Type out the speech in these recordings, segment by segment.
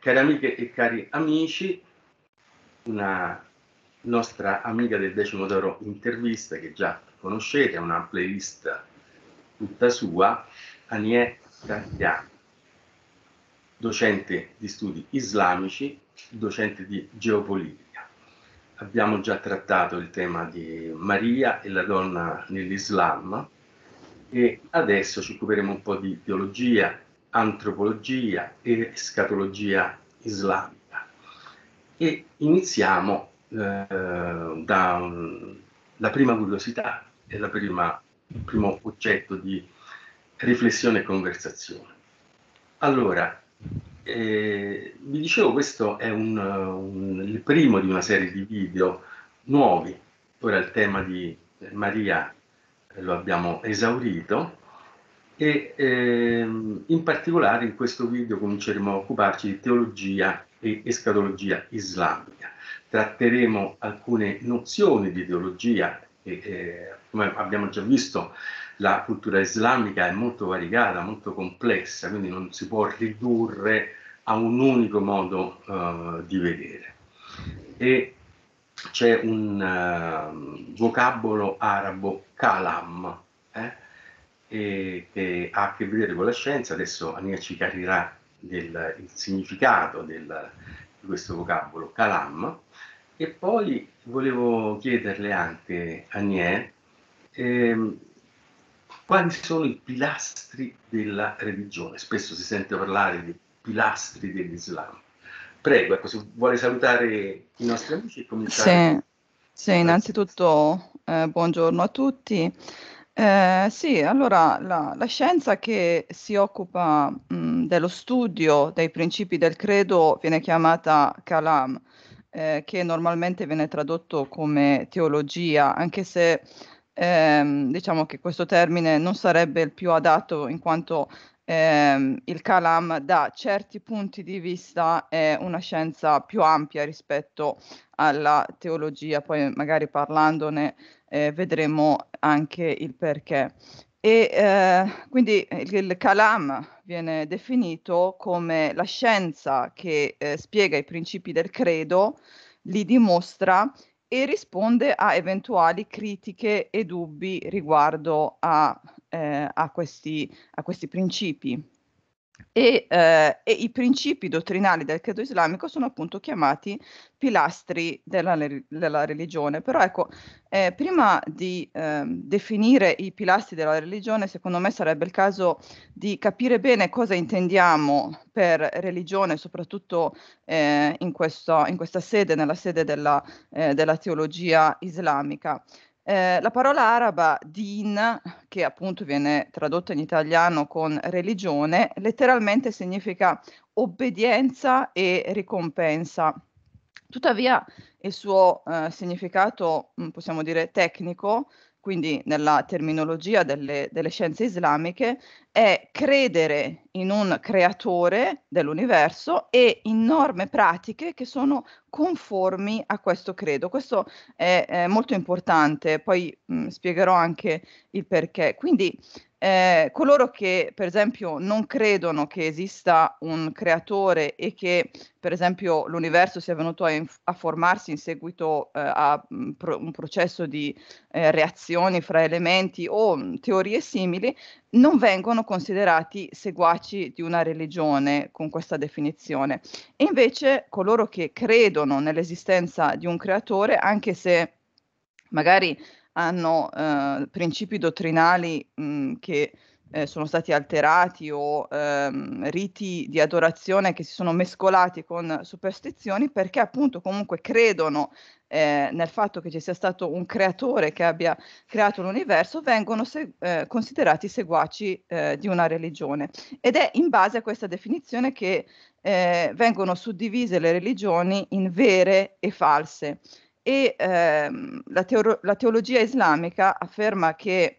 Cari amiche e cari amici, una nostra amica del Decimo d'Oro intervista che già conoscete, è una playlist tutta sua, Anie Tatiana, docente di studi islamici, docente di geopolitica. Abbiamo già trattato il tema di Maria e la donna nell'Islam e adesso ci occuperemo un po' di teologia, antropologia e scatologia islamica. E iniziamo eh, dalla prima curiosità e la prima, il primo oggetto di riflessione e conversazione. Allora, eh, vi dicevo questo è un, un, il primo di una serie di video nuovi, ora il tema di Maria lo abbiamo esaurito, e ehm, in particolare in questo video cominceremo a occuparci di teologia e escatologia islamica. Tratteremo alcune nozioni di teologia e, eh, come abbiamo già visto la cultura islamica è molto variegata, molto complessa, quindi non si può ridurre a un unico modo eh, di vedere. E c'è un eh, vocabolo arabo kalam, eh, e, e ha a che vedere con la scienza. Adesso Anina ci chiarirà del, il significato del, di questo vocabolo calam. E poi volevo chiederle anche, Agnè, ehm, quali sono i pilastri della religione? Spesso si sente parlare di pilastri dell'Islam. Prego, ecco, se vuole salutare i nostri amici e cominciare. Sì, sì innanzitutto eh, buongiorno a tutti. Eh, sì, allora la, la scienza che si occupa mh, dello studio dei principi del credo viene chiamata Kalam, eh, che normalmente viene tradotto come teologia, anche se ehm, diciamo che questo termine non sarebbe il più adatto in quanto ehm, il Kalam da certi punti di vista è una scienza più ampia rispetto alla teologia, poi magari parlandone eh, vedremo anche il perché. E eh, quindi il, il Kalam viene definito come la scienza che eh, spiega i principi del credo, li dimostra e risponde a eventuali critiche e dubbi riguardo a eh, a, questi, a, questi, principi. E, eh, e, i principi dottrinali del credo islamico sono appunto chiamati pilastri della, della religione. Però ecco, eh, prima di ehm, definire i pilastri della religione, secondo me sarebbe il caso di capire bene cosa intendiamo per religione, soprattutto eh, in, questo, in, questa sede, nella sede della, eh, della teologia islamica. Eh, la parola araba din, che appunto viene tradotta in italiano con religione, letteralmente significa obbedienza e ricompensa. Tuttavia il suo eh, significato, mm, possiamo dire, tecnico, quindi nella terminologia delle, delle scienze islamiche, è credere in un creatore dell'universo e in norme pratiche che sono conformi a questo credo. Questo è, è molto importante, poi mh, mm, spiegherò anche il perché. Quindi eh, coloro che per esempio non credono che esista un creatore e che per esempio l'universo sia venuto a, inf- a formarsi in seguito eh, a mh, mm, pro- un processo di eh, reazioni fra elementi o mh, mm, teorie simili, non vengono considerati seguaci di una religione con questa definizione. E invece coloro che credono nell'esistenza di un creatore, anche se magari hanno eh, principi dottrinali mh, mm, che eh, sono stati alterati o ehm, riti di adorazione che si sono mescolati con superstizioni perché appunto comunque credono eh, nel fatto che ci sia stato un creatore che abbia creato l'universo, vengono se- eh, considerati seguaci eh, di una religione. Ed è in base a questa definizione che eh, vengono suddivise le religioni in vere e false. E ehm, la, teoro- la, teologia islamica afferma che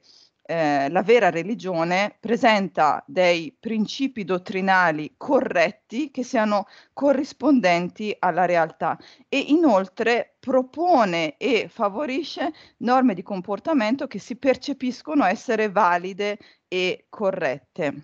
eh, la vera religione presenta dei principi dottrinali corretti che siano corrispondenti alla realtà e inoltre propone e favorisce norme di comportamento che si percepiscono essere valide e corrette.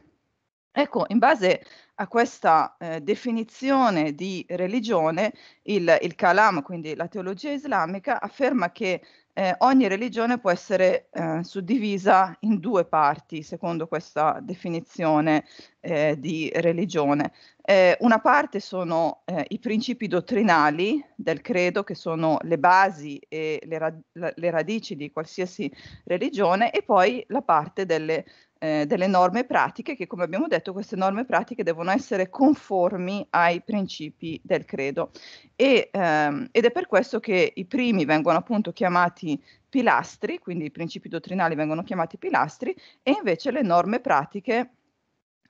Ecco, in base a questa eh, definizione di religione, il, il Kalam, quindi la teologia islamica, afferma che eh, ogni religione può essere eh, suddivisa in due parti, secondo questa definizione eh, di religione. Eh, una parte sono eh, i principi dottrinali del credo, che sono le basi e le, ra- le radici di qualsiasi religione, e poi la parte delle eh, delle norme pratiche che, come abbiamo detto, queste norme pratiche devono essere conformi ai principi del credo. E, ehm, ed è per questo che i primi vengono appunto chiamati pilastri, quindi i principi dottrinali vengono chiamati pilastri, e invece le norme pratiche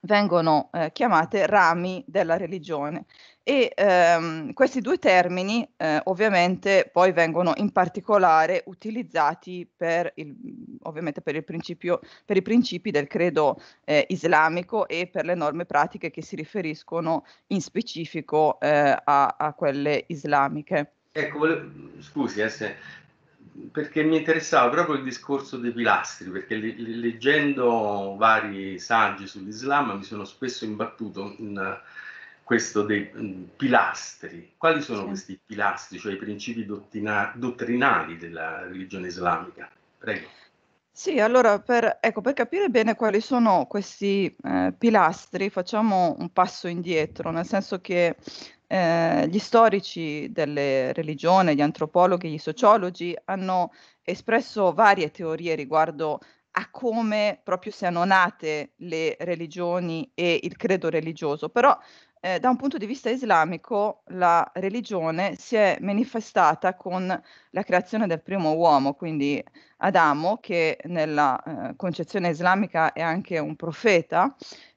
vengono eh, chiamate rami della religione e ehm, questi due termini eh, ovviamente poi vengono in particolare utilizzati per il, ovviamente per, il principio, per i principi del credo eh, islamico e per le norme pratiche che si riferiscono in specifico eh, a, a, quelle islamiche. Ecco, volevo, scusi, eh, se, perché mi interessava proprio il discorso dei pilastri, perché leggendo vari saggi sull'Islam mi sono spesso imbattuto in questo dei mm, pilastri. Quali sono sì. questi pilastri, cioè i principi dottrina- dottrinali della religione islamica? Prego. Sì, allora per, ecco, per capire bene quali sono questi eh, pilastri facciamo un passo indietro, nel senso che eh, gli storici delle religioni, gli antropologhi, gli sociologi hanno espresso varie teorie riguardo a come proprio siano nate le religioni e il credo religioso, però eh, da un punto di vista islamico la religione si è manifestata con la creazione del primo uomo, quindi Adamo, che nella eh, concezione islamica è anche un profeta,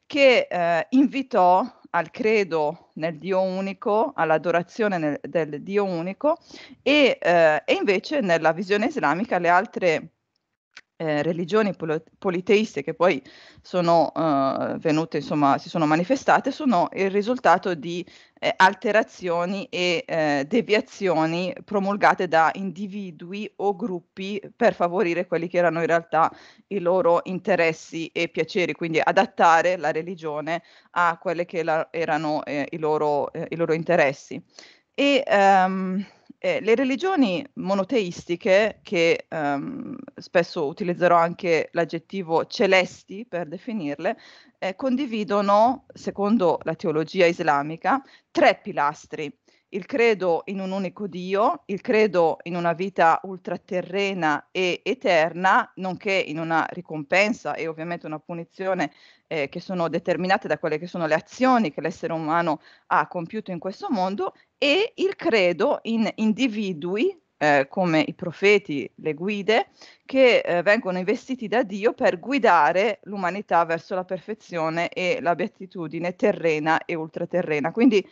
che eh, invitò al credo nel Dio unico, all'adorazione nel, del Dio unico e, eh, e invece nella visione islamica le altre eh, religioni politeiste che poi sono eh, venute, insomma, si sono manifestate, sono il risultato di eh, alterazioni e eh, deviazioni promulgate da individui o gruppi per favorire quelli che erano in realtà i loro interessi e piaceri, quindi adattare la religione a quelli che la, erano eh, i loro, eh, i, loro, interessi. E, um, eh, le religioni monoteistiche, che ehm, spesso utilizzerò anche l'aggettivo celesti per definirle, eh, condividono, secondo la teologia islamica, tre pilastri. Il credo in un unico Dio, il credo in una vita ultraterrena e eterna, nonché in una ricompensa e ovviamente una punizione eh, che sono determinate da quelle che sono le azioni che l'essere umano ha compiuto in questo mondo e il credo in individui eh, come i profeti, le guide, che eh, vengono investiti da Dio per guidare l'umanità verso la perfezione e la beatitudine terrena e ultraterrena. Quindi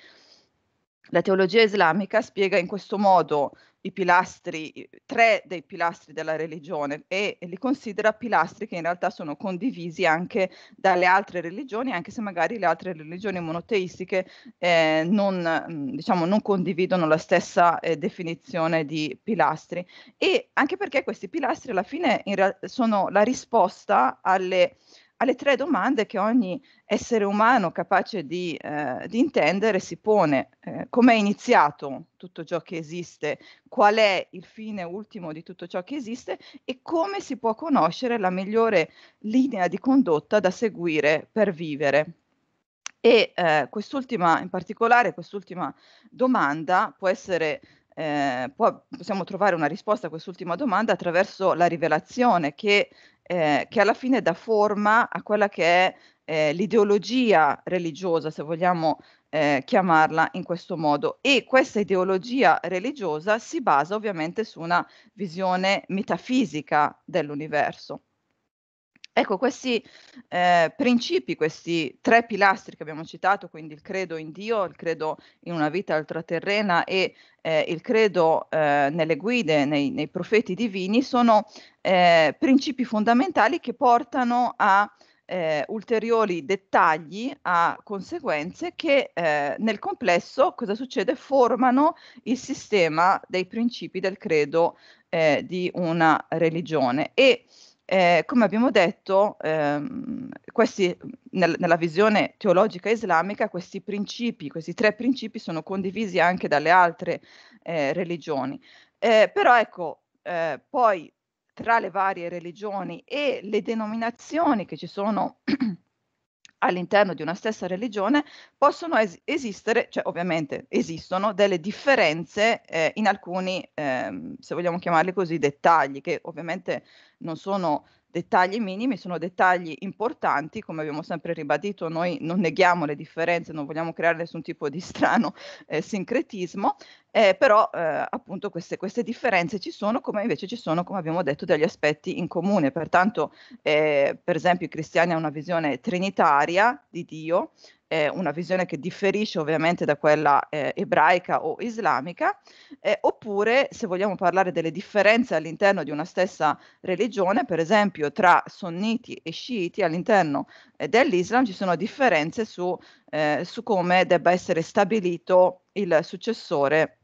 la teologia islamica spiega in questo modo i pilastri, tre dei pilastri della religione e li considera pilastri che in realtà sono condivisi anche dalle altre religioni, anche se magari le altre religioni monoteistiche eh, non, mm, diciamo, non, condividono la stessa eh, definizione di pilastri. E anche perché questi pilastri alla fine re- sono la risposta alle alle tre domande che ogni essere umano capace di, eh, di intendere si pone. Eh, Come è iniziato tutto ciò che esiste? Qual è il fine ultimo di tutto ciò che esiste? E come si può conoscere la migliore linea di condotta da seguire per vivere? E eh, quest'ultima, in particolare, quest'ultima domanda può essere eh, può, possiamo trovare una risposta a quest'ultima domanda attraverso la rivelazione che eh, che alla fine dà forma a quella che è eh, l'ideologia religiosa, se vogliamo eh, chiamarla in questo modo. E questa ideologia religiosa si basa ovviamente su una visione metafisica dell'universo. Ecco, questi eh, principi, questi tre pilastri che abbiamo citato, quindi il credo in Dio, il credo in una vita ultraterrena e eh, il credo eh, nelle guide, nei, nei, profeti divini, sono eh, principi fondamentali che portano a eh, ulteriori dettagli, a conseguenze che eh, nel complesso, cosa succede, formano il sistema dei principi del credo di una religione. E, eh, come abbiamo detto, ehm, questi, nel, nella visione teologica islamica, questi principi, questi tre principi sono condivisi anche dalle altre eh, religioni. Eh, però ecco, eh, poi tra le varie religioni e le denominazioni che ci sono all'interno di una stessa religione possono es- esistere, cioè ovviamente esistono delle differenze eh, in alcuni, ehm, se vogliamo chiamarli così, dettagli, che ovviamente non sono dettagli minimi, sono dettagli importanti, come abbiamo sempre ribadito, noi non neghiamo le differenze, non vogliamo creare nessun tipo di strano eh, sincretismo, eh, però eh, appunto queste, queste, differenze ci sono come invece ci sono, come abbiamo detto, degli aspetti in comune. Pertanto, eh, per esempio, i cristiani hanno una visione trinitaria di Dio, eh, una visione che differisce ovviamente da quella eh, ebraica o islamica, eh, oppure se vogliamo parlare delle differenze all'interno di una stessa religione, per esempio tra sunniti e sciiti, all'interno eh, dell'Islam ci sono differenze su, eh, su come debba essere stabilito il successore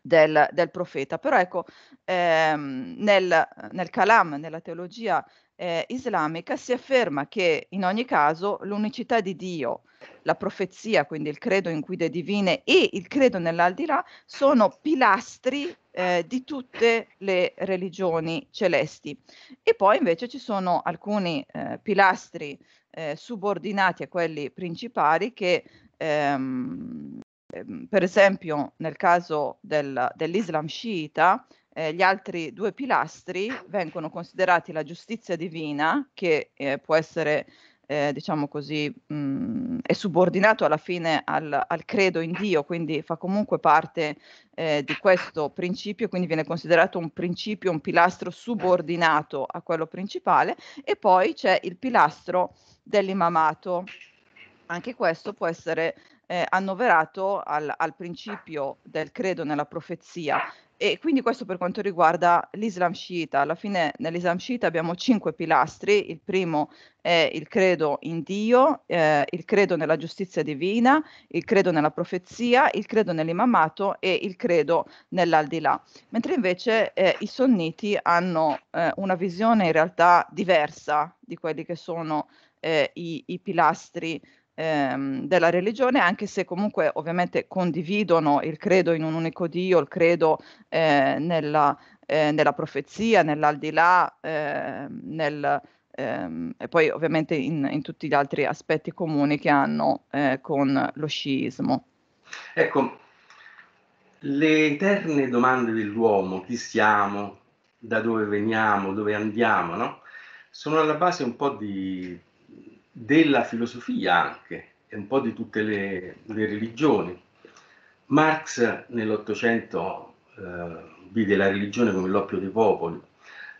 del, del profeta. Però ecco, ehm, nel, nel Kalam, nella teologia eh, islamica, si afferma che in ogni caso l'unicità di Dio, la profezia, quindi il credo in guide divine e il credo nell'aldilà sono pilastri eh, di tutte le religioni celesti. E poi invece ci sono alcuni eh, pilastri eh, subordinati a quelli principali che ehm, Ehm, per esempio nel caso del, dell'Islam sciita, eh, gli altri due pilastri vengono considerati la giustizia divina, che eh, può essere, eh, diciamo così, mh, mm, è subordinato alla fine al, al, credo in Dio, quindi fa comunque parte eh, di questo principio, quindi viene considerato un principio, un pilastro subordinato a quello principale, e poi c'è il pilastro dell'imamato. Anche questo può essere eh, annoverato al, al principio del credo nella profezia. E quindi questo per quanto riguarda l'Islam sciita. Alla fine nell'Islam sciita abbiamo cinque pilastri. Il primo è il credo in Dio, eh, il credo nella giustizia divina, il credo nella profezia, il credo nell'imamato e il credo nell'aldilà. Mentre invece eh, i sunniti hanno eh, una visione in realtà diversa di quelli che sono eh, i, i pilastri ehm, della religione, anche se comunque ovviamente condividono il credo in un unico Dio, il credo eh, nella, eh, nella, profezia, nell'aldilà, eh, nel, ehm, e poi ovviamente in, in, tutti gli altri aspetti comuni che hanno eh, con lo sciismo. Ecco, le eterne domande dell'uomo, chi siamo, da dove veniamo, dove andiamo, no? sono alla base un po' di della filosofia anche, e un po' di tutte le, le religioni. Marx nell'Ottocento eh, vide la religione come l'oppio dei popoli,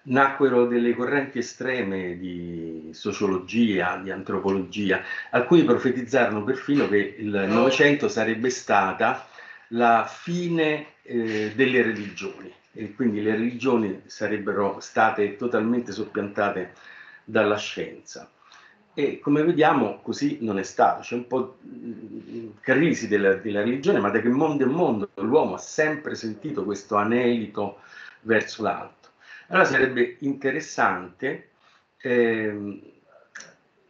nacquero delle correnti estreme di sociologia, di antropologia, alcuni profetizzarono perfino che il Novecento sarebbe stata la fine eh, delle religioni e quindi le religioni sarebbero state totalmente soppiantate dalla scienza. E come vediamo così non è stato, c'è un po' di crisi della, della, religione, ma da che mondo è mondo l'uomo ha sempre sentito questo anelito verso l'alto. Allora sarebbe interessante, eh,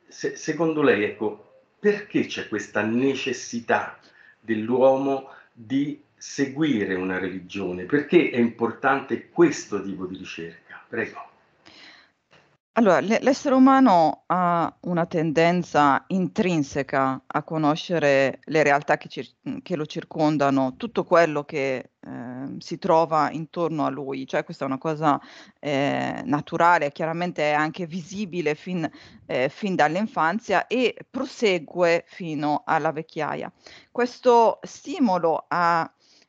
se, secondo lei, ecco, perché c'è questa necessità dell'uomo di seguire una religione? Perché è importante questo tipo di ricerca? Prego. Allora, l'essere umano ha una tendenza intrinseca a conoscere le realtà che, cir- che lo circondano, tutto quello che ehm, si trova intorno a lui, cioè questa è una cosa eh, naturale, chiaramente è anche visibile fin, eh, fin dall'infanzia e prosegue fino alla vecchiaia. Questo stimolo a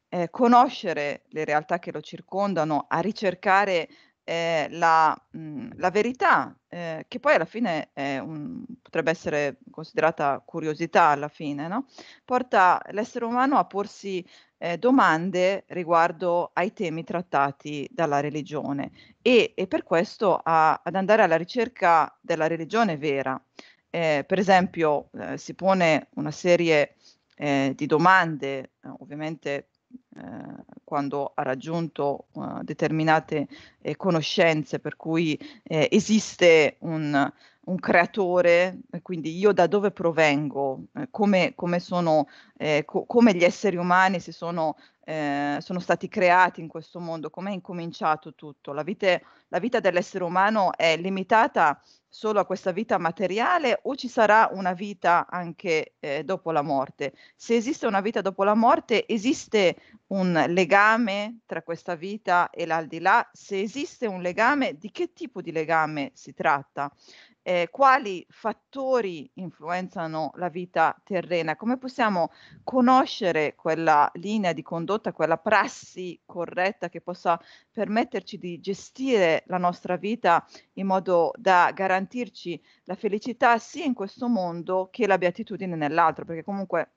eh, conoscere le realtà che lo circondano, a ricercare eh, la, mh, mhmm, la, verità, eh, che poi alla fine un, potrebbe essere considerata curiosità alla fine, no? porta l'essere umano a porsi eh, domande riguardo ai temi trattati dalla religione e, e per questo a, ad andare alla ricerca della religione vera. Eh, per esempio eh, si pone una serie eh, di domande, ovviamente eh, quando ha raggiunto eh, determinate eh, conoscenze per cui esiste un un creatore, quindi io da dove provengo, eh, come, come, sono, eh, co- come gli esseri umani si sono, eh, sono, stati creati in questo mondo, come è incominciato tutto. La vita, la vita dell'essere umano è limitata solo a questa vita materiale o ci sarà una vita anche eh, dopo la morte? Se esiste una vita dopo la morte, esiste un legame tra questa vita e l'aldilà? Se esiste un legame, di che tipo di legame si tratta? eh, quali fattori influenzano la vita terrena, come possiamo conoscere quella linea di condotta, quella prassi corretta che possa permetterci di gestire la nostra vita in modo da garantirci la felicità sia in questo mondo che la beatitudine nell'altro, perché comunque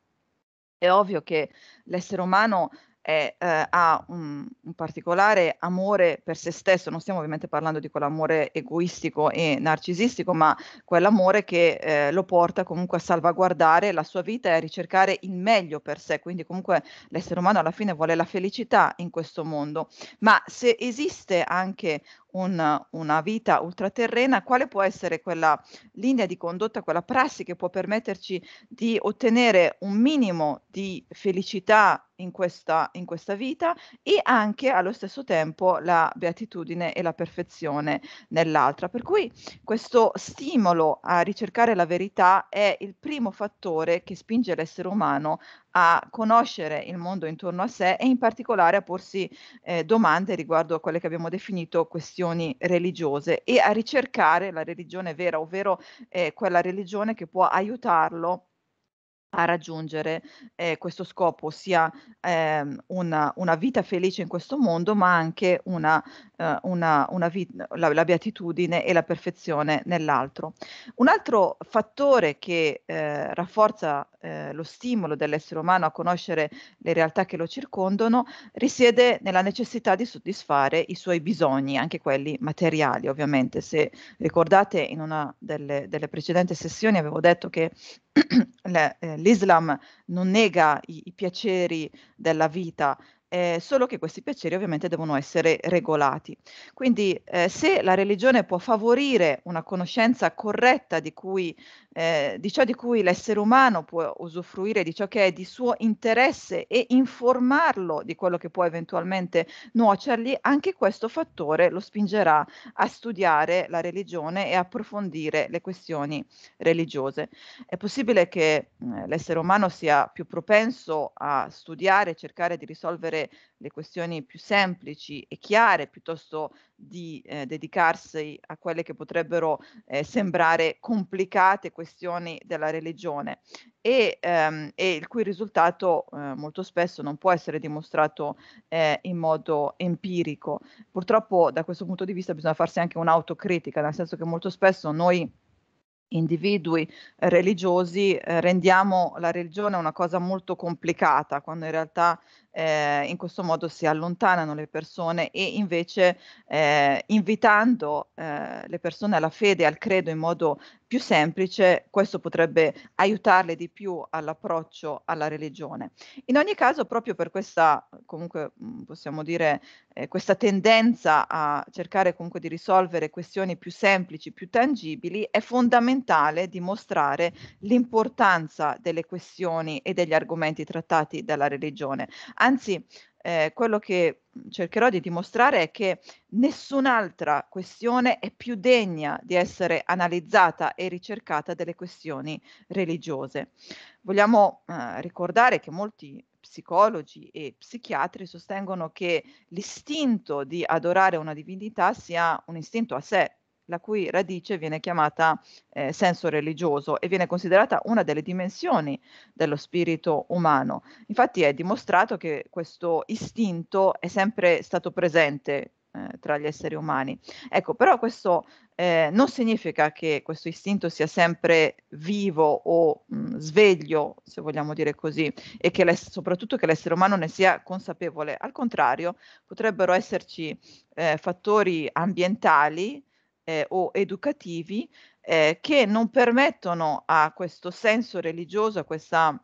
è ovvio che l'essere umano è, eh, ha un, un, particolare amore per se stesso, non stiamo ovviamente parlando di quell'amore egoistico e narcisistico, ma quell'amore che eh, lo porta comunque a salvaguardare la sua vita e a ricercare il meglio per sé, quindi comunque l'essere umano alla fine vuole la felicità in questo mondo, ma se esiste anche un, una vita ultraterrena, quale può essere quella linea di condotta, quella prassi che può permetterci di ottenere un minimo di felicità in questa, in questa vita e anche allo stesso tempo la beatitudine e la perfezione nell'altra. Per cui questo stimolo a ricercare la verità è il primo fattore che spinge l'essere umano a conoscere il mondo intorno a sé e in particolare a porsi eh, domande riguardo a quelle che abbiamo definito questioni religiose e a ricercare la religione vera, ovvero eh, quella religione che può aiutarlo a raggiungere eh, questo scopo, sia eh, una, una, vita felice in questo mondo, ma anche una, eh, una, una vit- la, la, beatitudine e la perfezione nell'altro. Un altro fattore che eh, rafforza eh, lo stimolo dell'essere umano a conoscere le realtà che lo circondano risiede nella necessità di soddisfare i suoi bisogni, anche quelli materiali ovviamente. Se ricordate in una delle, delle precedenti sessioni avevo detto che eh, l'Islam non nega i, i piaceri della vita, eh, solo che questi piaceri ovviamente devono essere regolati. Quindi eh, se la religione può favorire una conoscenza corretta di cui eh, di ciò di cui l'essere umano può usufruire, di ciò che è di suo interesse e informarlo di quello che può eventualmente nuocergli, anche questo fattore lo spingerà a studiare la religione e approfondire le questioni religiose. È possibile che eh, l'essere umano sia più propenso a studiare, cercare di risolvere le questioni più semplici e chiare, piuttosto di eh, dedicarsi a quelle che potrebbero eh, sembrare complicate questioni della religione e, ehm, e il cui risultato eh, molto spesso non può essere dimostrato eh, in modo empirico. Purtroppo da questo punto di vista bisogna farsi anche un'autocritica, nel senso che molto spesso noi individui religiosi eh, rendiamo la religione una cosa molto complicata, quando in realtà eh, in questo modo si allontanano le persone e invece eh, invitando eh, le persone alla fede, al credo in modo più semplice, questo potrebbe aiutarle di più all'approccio alla religione. In ogni caso, proprio per questa, comunque mm, possiamo dire, eh, questa tendenza a cercare comunque di risolvere questioni più semplici, più tangibili, è fondamentale dimostrare l'importanza delle questioni e degli argomenti trattati dalla religione Anzi, eh, quello che cercherò di dimostrare è che nessun'altra questione è più degna di essere analizzata e ricercata delle questioni religiose. Vogliamo eh, ricordare che molti psicologi e psichiatri sostengono che l'istinto di adorare una divinità sia un istinto a sé la cui radice viene chiamata eh, senso religioso e viene considerata una delle dimensioni dello spirito umano. Infatti è dimostrato che questo istinto è sempre stato presente eh, tra gli esseri umani. Ecco, però questo eh, non significa che questo istinto sia sempre vivo o mh, mm, sveglio, se vogliamo dire così, e che soprattutto che l'essere umano ne sia consapevole. Al contrario, potrebbero esserci eh, fattori ambientali eh, o educativi eh, che non permettono a questo senso religioso, a questa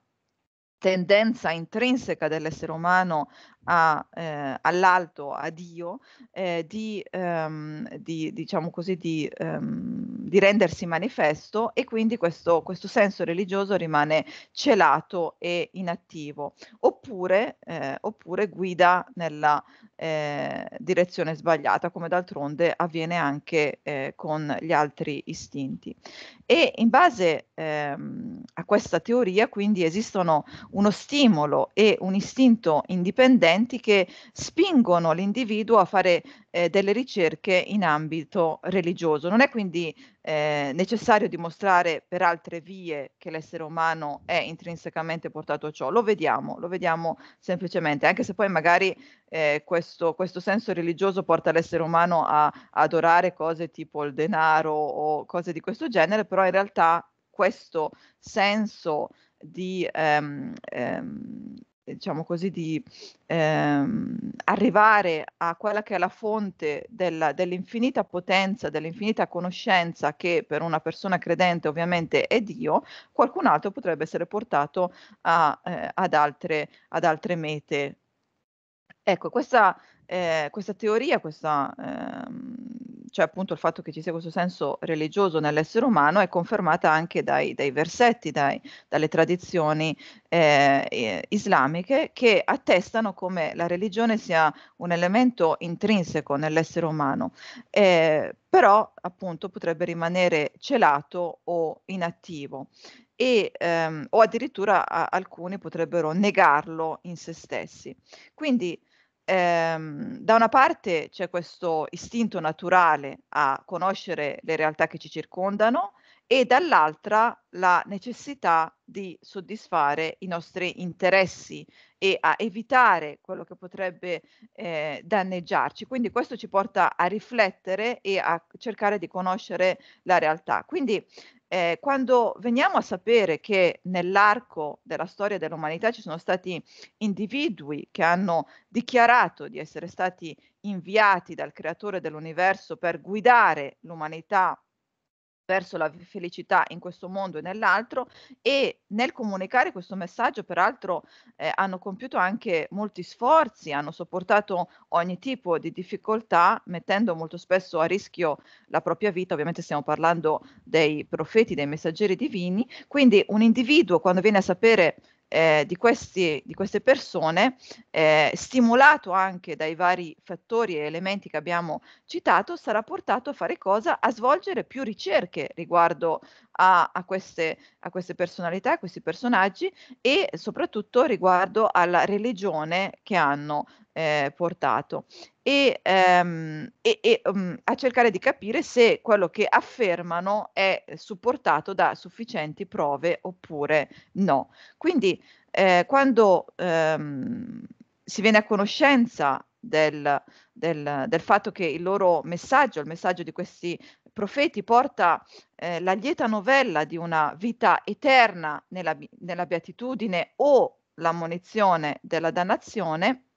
tendenza intrinseca dell'essere umano a, eh, all'alto, a Dio, eh, di, ehm, di, diciamo così, di, ehm, di, rendersi manifesto e quindi questo, questo, senso religioso rimane celato e inattivo, oppure, eh, oppure guida nella eh, direzione sbagliata, come d'altronde avviene anche eh, con gli altri istinti. E in base ehm, a questa teoria quindi esistono uno stimolo e un istinto indipendente presenti che spingono l'individuo a fare eh, delle ricerche in ambito religioso. Non è quindi eh, necessario dimostrare per altre vie che l'essere umano è intrinsecamente portato a ciò, lo vediamo, lo vediamo semplicemente, anche se poi magari eh, questo, questo, senso religioso porta l'essere umano a, adorare cose tipo il denaro o cose di questo genere, però in realtà questo senso di ehm, ehm, diciamo così, di ehm, arrivare a quella che è la fonte della, dell'infinita potenza, dell'infinita conoscenza che per una persona credente ovviamente è Dio, qualcun altro potrebbe essere portato a, eh, ad, altre, ad altre mete. Ecco, questa eh, questa teoria, questa, ehm, cioè appunto il fatto che ci sia questo senso religioso nell'essere umano è confermata anche dai, dai versetti, dai, dalle tradizioni eh, islamiche che attestano come la religione sia un elemento intrinseco nell'essere umano, eh, però appunto potrebbe rimanere celato o inattivo. E, ehm, o addirittura a, alcuni potrebbero negarlo in se stessi. Quindi ehm, da una parte c'è questo istinto naturale a conoscere le realtà che ci circondano e dall'altra la necessità di soddisfare i nostri interessi e a evitare quello che potrebbe eh, danneggiarci. Quindi questo ci porta a riflettere e a cercare di conoscere la realtà. Quindi eh, quando veniamo a sapere che nell'arco della storia dell'umanità ci sono stati individui che hanno dichiarato di essere stati inviati dal creatore dell'universo per guidare l'umanità verso la felicità in questo mondo e nell'altro e nel comunicare questo messaggio peraltro eh, hanno compiuto anche molti sforzi, hanno sopportato ogni tipo di difficoltà mettendo molto spesso a rischio la propria vita, ovviamente stiamo parlando dei profeti, dei messaggeri divini, quindi un individuo quando viene a sapere eh, di, questi, di, queste persone, eh, stimolato anche dai vari fattori e elementi che abbiamo citato, sarà portato a fare cosa? A svolgere più ricerche riguardo a, a, queste, a queste, personalità, a questi personaggi e soprattutto riguardo alla religione che hanno eh, portato e, ehm, e, e um, a cercare di capire se quello che affermano è eh, supportato da sufficienti prove oppure no. Quindi eh, quando ehm, si viene a conoscenza del, del, del, fatto che il loro messaggio, il messaggio di questi profeti porta eh, la lieta novella di una vita eterna nella, nella beatitudine o l'ammonizione della dannazione,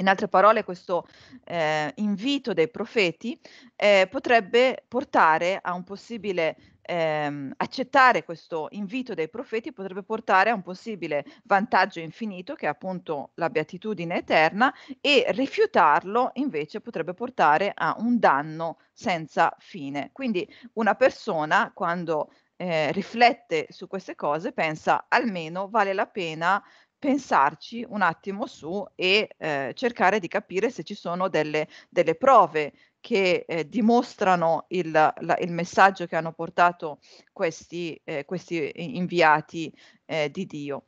in altre parole, questo eh, invito dei profeti eh, potrebbe portare a un possibile ehm, accettare questo invito dei profeti potrebbe portare a un possibile vantaggio infinito che è appunto la beatitudine eterna e rifiutarlo invece potrebbe portare a un danno senza fine. Quindi una persona quando eh, riflette su queste cose pensa almeno vale la pena pensarci un attimo su e eh, cercare di capire se ci sono delle, delle prove che eh, dimostrano il, la, il, messaggio che hanno portato questi, eh, questi inviati eh, di Dio.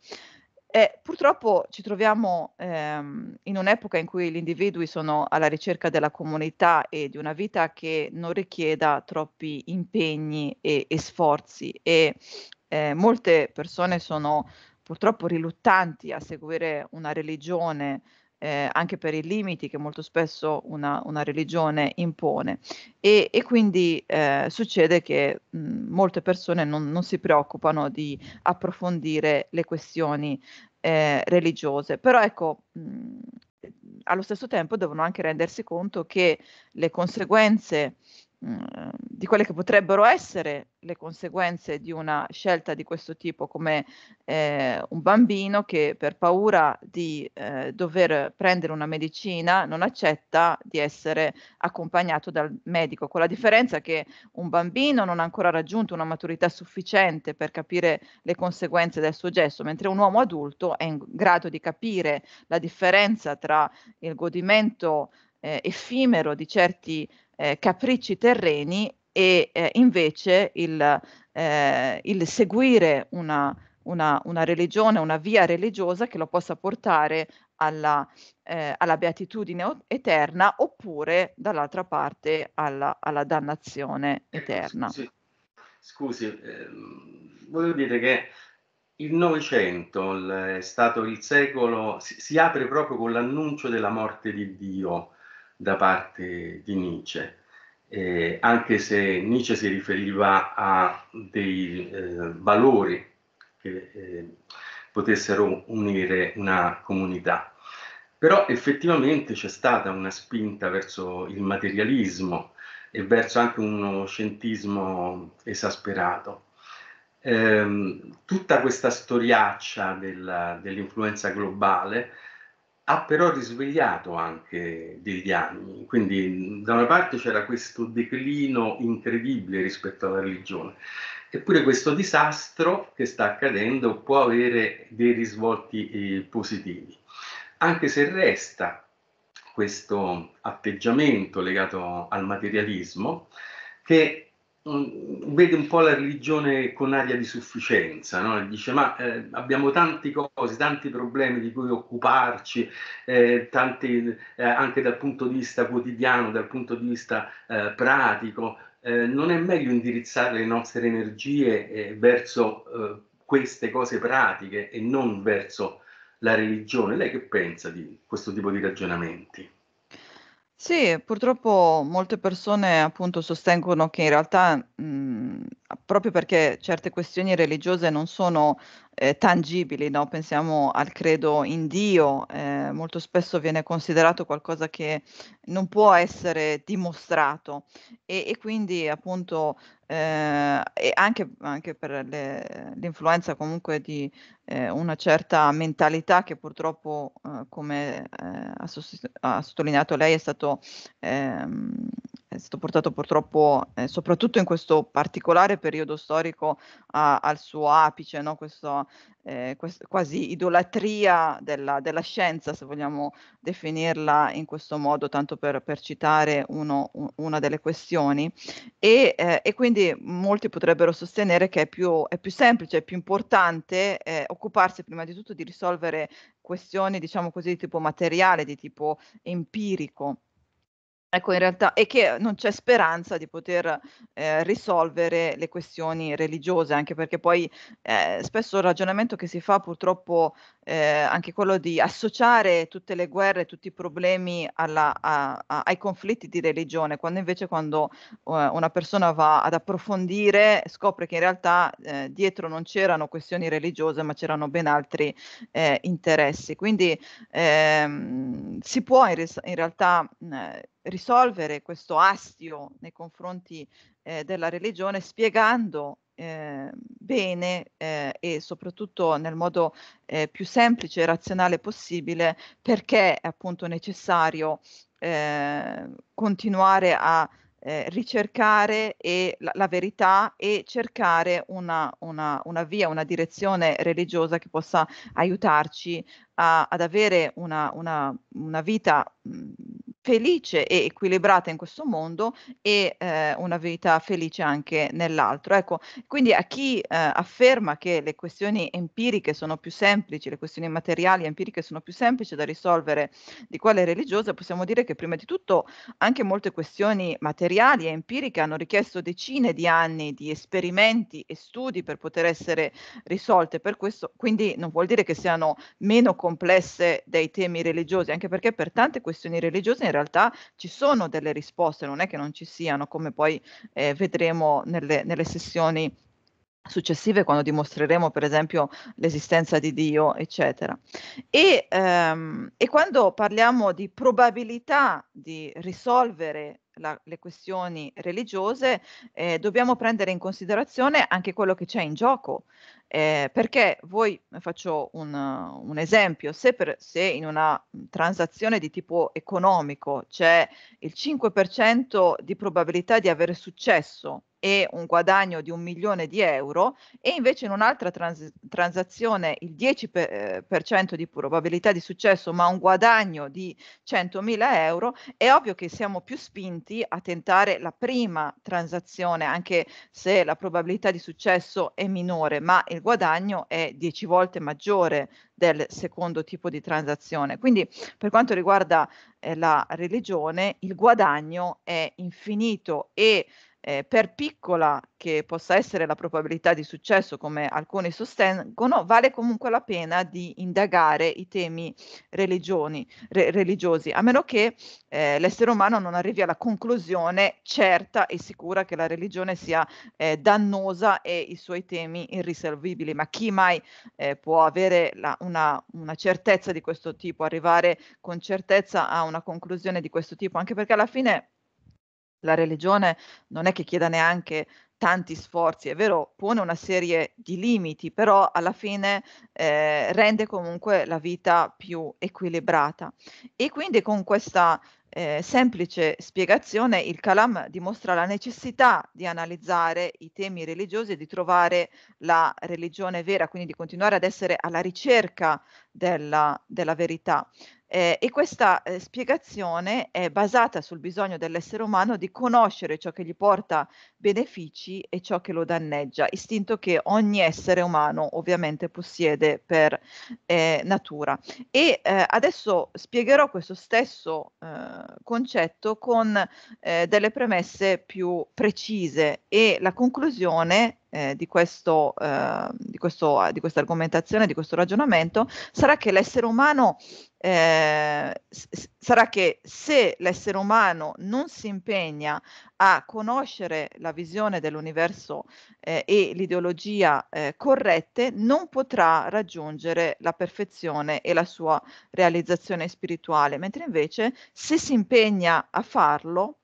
Eh, purtroppo ci troviamo ehm, in un'epoca in cui gli individui sono alla ricerca della comunità e di una vita che non richieda troppi impegni e, e sforzi e eh, molte persone sono purtroppo riluttanti a seguire una religione eh, anche per i limiti che molto spesso una, una religione impone. E, e quindi eh, succede che mh, molte persone non, non, si preoccupano di approfondire le questioni eh, religiose. Però ecco, mh, allo stesso tempo devono anche rendersi conto che le conseguenze di quelle che potrebbero essere le conseguenze di una scelta di questo tipo, come eh, un bambino che per paura di eh, dover prendere una medicina non accetta di essere accompagnato dal medico, con la differenza che un bambino non ha ancora raggiunto una maturità sufficiente per capire le conseguenze del suo gesto, mentre un uomo adulto è in grado di capire la differenza tra il godimento eh, effimero di certi eh, capricci terreni e eh, invece il, eh, il seguire una, una, una, religione, una via religiosa che lo possa portare alla, eh, alla beatitudine eterna oppure dall'altra parte alla, alla dannazione eterna. Scusi, ehm, volevo dire che il Novecento è stato il secolo, si, si, apre proprio con l'annuncio della morte di Dio da parte di Nietzsche. Eh, anche se Nietzsche si riferiva a dei eh, valori che eh, potessero unire una comunità. Però effettivamente c'è stata una spinta verso il materialismo e verso anche uno scientismo esasperato. Ehm, tutta questa storiaccia della, dell'influenza globale ha però risvegliato anche degli anni, quindi da una parte c'era questo declino incredibile rispetto alla religione, eppure questo disastro che sta accadendo può avere dei risvolti eh, positivi, anche se resta questo atteggiamento legato al materialismo che vede un po' la religione con aria di sufficienza, no? dice ma eh, abbiamo tante cose, tanti problemi di cui occuparci, eh, tanti, eh, anche dal punto di vista quotidiano, dal punto di vista eh, pratico, eh, non è meglio indirizzare le nostre energie eh, verso queste cose pratiche e non verso la religione? Lei che pensa di questo tipo di ragionamenti? Sì, purtroppo molte persone appunto sostengono che in realtà, mhmm proprio perché certe questioni religiose non sono eh, tangibili, no? pensiamo al credo in Dio, eh, molto spesso viene considerato qualcosa che non può essere dimostrato e, e quindi appunto eh, e anche, anche, per le, l'influenza comunque di eh, una certa mentalità che purtroppo eh, come eh, ha, sost- ha, sottolineato lei è stato... Ehm, è stato portato purtroppo, eh, soprattutto in questo particolare periodo storico, a, al suo apice, no? Questo, eh, quest- quasi idolatria della, della, scienza, se vogliamo definirla in questo modo, tanto per, per citare uno, un, una delle questioni. E, eh, e, quindi molti potrebbero sostenere che è più, è più semplice, è più importante eh, occuparsi prima di tutto di risolvere questioni, diciamo così, di tipo materiale, di tipo empirico Ecco, in realtà è che non c'è speranza di poter eh, risolvere le questioni religiose, anche perché poi eh, spesso il ragionamento che si fa purtroppo eh, anche quello di associare tutte le guerre, tutti i problemi alla, a, a, ai conflitti di religione, quando invece quando eh, una persona va ad approfondire scopre che in realtà eh, dietro non c'erano questioni religiose, ma c'erano ben altri eh, interessi. Quindi ehm, si può in, res- in realtà mm, risolvere questo astio nei confronti eh, della religione spiegando eh, bene eh, e soprattutto nel modo eh, più semplice e razionale possibile perché è appunto necessario ehm, continuare a eh, ricercare e, la, la, verità e cercare una, una, una, via, una direzione religiosa che possa aiutarci a, ad avere una, una vita mh, mhmm, felice e equilibrata in questo mondo e eh, una vita felice anche nell'altro. Ecco, quindi a chi eh, afferma che le questioni empiriche sono più semplici, le questioni materiali empiriche sono più semplici da risolvere di quelle religiose, possiamo dire che prima di tutto anche molte questioni materiali e empiriche hanno richiesto decine di anni di esperimenti e studi per poter essere risolte. Per questo, quindi non vuol dire che siano meno complesse dei temi religiosi, anche perché per tante questioni religiose in realtà ci sono delle risposte, non è che non ci siano, come poi eh, vedremo nelle, nelle sessioni successive quando dimostreremo per esempio l'esistenza di Dio, eccetera. E, ehm, e quando parliamo di probabilità di risolvere la, le questioni religiose, eh, dobbiamo prendere in considerazione anche quello che c'è in gioco. Eh, perché voi, eh, faccio un, un esempio, se, per, se, in una mm, transazione di tipo economico c'è il 5% di probabilità di avere successo e un guadagno di un milione di euro e invece in un'altra trans- transazione il 10% eh, per, cento di probabilità di successo ma un guadagno di 100.000 euro, è ovvio che siamo più spinti a tentare la prima transazione anche se la probabilità di successo è minore ma il guadagno è 10 volte maggiore del secondo tipo di transazione. Quindi per quanto riguarda eh, la religione il guadagno è infinito e eh, per piccola che possa essere la probabilità di successo, come alcuni sostengono, vale comunque la pena di indagare i temi re, religiosi, a meno che eh, l'essere umano non arrivi alla conclusione certa e sicura che la religione sia eh, dannosa e i suoi temi irrisolvibili. Ma chi mai eh, può avere la, una, una certezza di questo tipo, arrivare con certezza a una conclusione di questo tipo, anche perché alla fine la religione non è che chieda neanche tanti sforzi, è vero, pone una serie di limiti, però alla fine eh, rende comunque la vita più equilibrata. E quindi con questa eh, semplice spiegazione il Kalam dimostra la necessità di analizzare i temi religiosi e di trovare la religione vera, quindi di continuare ad essere alla ricerca della, della verità. Eh, e questa eh, spiegazione è basata sul bisogno dell'essere umano di conoscere ciò che gli porta benefici e ciò che lo danneggia, istinto che ogni essere umano ovviamente possiede per eh, natura. E eh, adesso spiegherò questo stesso eh, concetto con eh, delle premesse più precise e la conclusione eh, di, questo, eh, di, questo, di questa argomentazione, di questo ragionamento, sarà che l'essere umano eh, sarà che se l'essere umano non si impegna a conoscere la visione dell'universo eh, e l'ideologia eh, corrette, non potrà raggiungere la perfezione e la sua realizzazione spirituale, mentre invece se si impegna a farlo,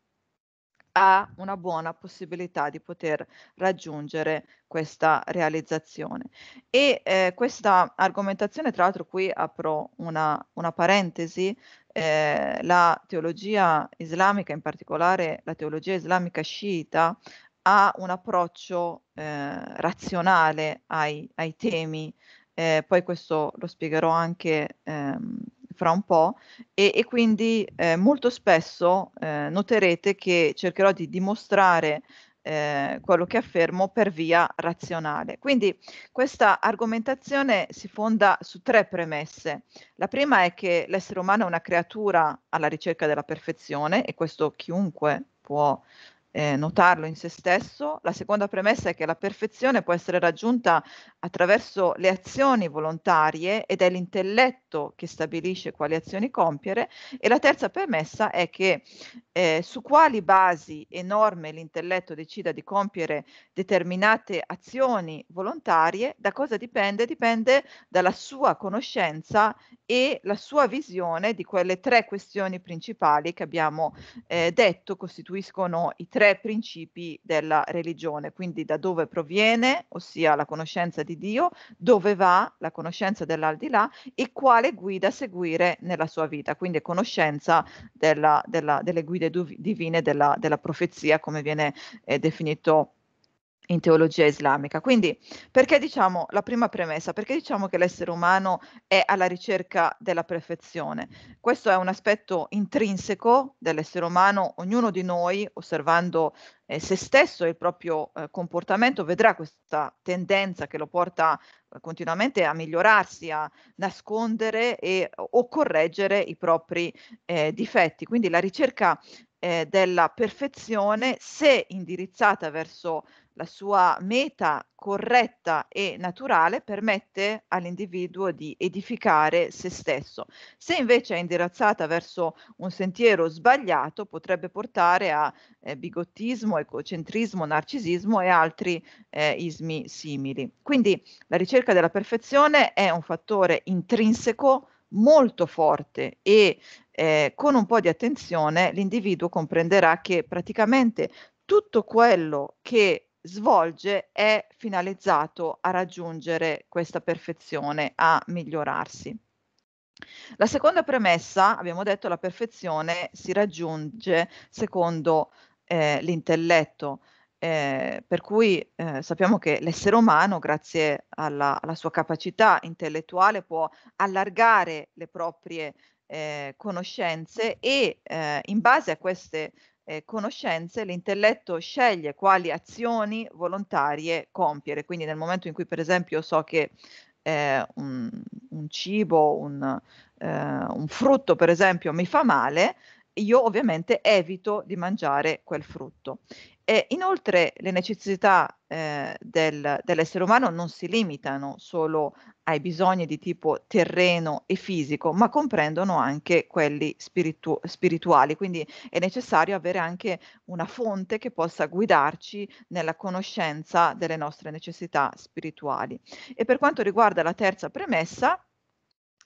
ha una buona possibilità di poter raggiungere questa realizzazione. E eh, questa argomentazione, tra l'altro qui apro una, una parentesi, eh, la teologia islamica, in particolare la teologia islamica sciita, ha un approccio eh, razionale ai, ai temi eh, poi questo lo spiegherò anche ehm, fra un po' e, e quindi eh, molto spesso eh, noterete che cercherò di dimostrare eh, quello che affermo per via razionale. Quindi questa argomentazione si fonda su tre premesse. La prima è che l'essere umano è una creatura alla ricerca della perfezione e questo chiunque può eh, notarlo in se stesso. La seconda premessa è che la perfezione può essere raggiunta attraverso le azioni volontarie ed è l'intelletto che stabilisce quali azioni compiere. E la terza premessa è che eh, su quali basi e norme l'intelletto decida di compiere determinate azioni volontarie, da cosa dipende? Dipende dalla sua conoscenza e la sua visione di quelle tre questioni principali che abbiamo eh, detto costituiscono i tre tre principi della religione, quindi da dove proviene, ossia la conoscenza di Dio, dove va la conoscenza dell'aldilà e quale guida seguire nella sua vita, quindi conoscenza della, della, delle guide du- divine della, della, profezia, come viene eh, definito in teologia islamica. Quindi, perché diciamo la prima premessa, perché diciamo che l'essere umano è alla ricerca della perfezione? Questo è un aspetto intrinseco dell'essere umano, ognuno di noi, osservando eh, se stesso e il proprio eh, comportamento, vedrà questa tendenza che lo porta eh, continuamente a migliorarsi, a nascondere e, o correggere i propri eh, difetti. Quindi la ricerca eh, della perfezione, se indirizzata verso la sua meta corretta e naturale permette all'individuo di edificare se stesso. Se invece è indirizzata verso un sentiero sbagliato, potrebbe portare a eh, bigottismo, ecocentrismo, narcisismo e altri eh, ismi simili. Quindi la ricerca della perfezione è un fattore intrinseco molto forte e eh, con un po' di attenzione l'individuo comprenderà che praticamente tutto quello che svolge è finalizzato a raggiungere questa perfezione, a migliorarsi. La seconda premessa, abbiamo detto, la perfezione si raggiunge secondo eh, l'intelletto, eh, per cui eh, sappiamo che l'essere umano, grazie alla, alla, sua capacità intellettuale, può allargare le proprie eh, conoscenze e eh, in base a queste eh, conoscenze, l'intelletto sceglie quali azioni volontarie compiere. Quindi nel momento in cui, per esempio, so che eh, un, un, cibo, un, eh, un frutto, per esempio, mi fa male, io ovviamente evito di mangiare quel frutto. E inoltre le necessità eh, del, dell'essere umano non si limitano solo ai bisogni di tipo terreno e fisico, ma comprendono anche quelli spiritu- spirituali, quindi è necessario avere anche una fonte che possa guidarci nella conoscenza delle nostre necessità spirituali. E per quanto riguarda la terza premessa,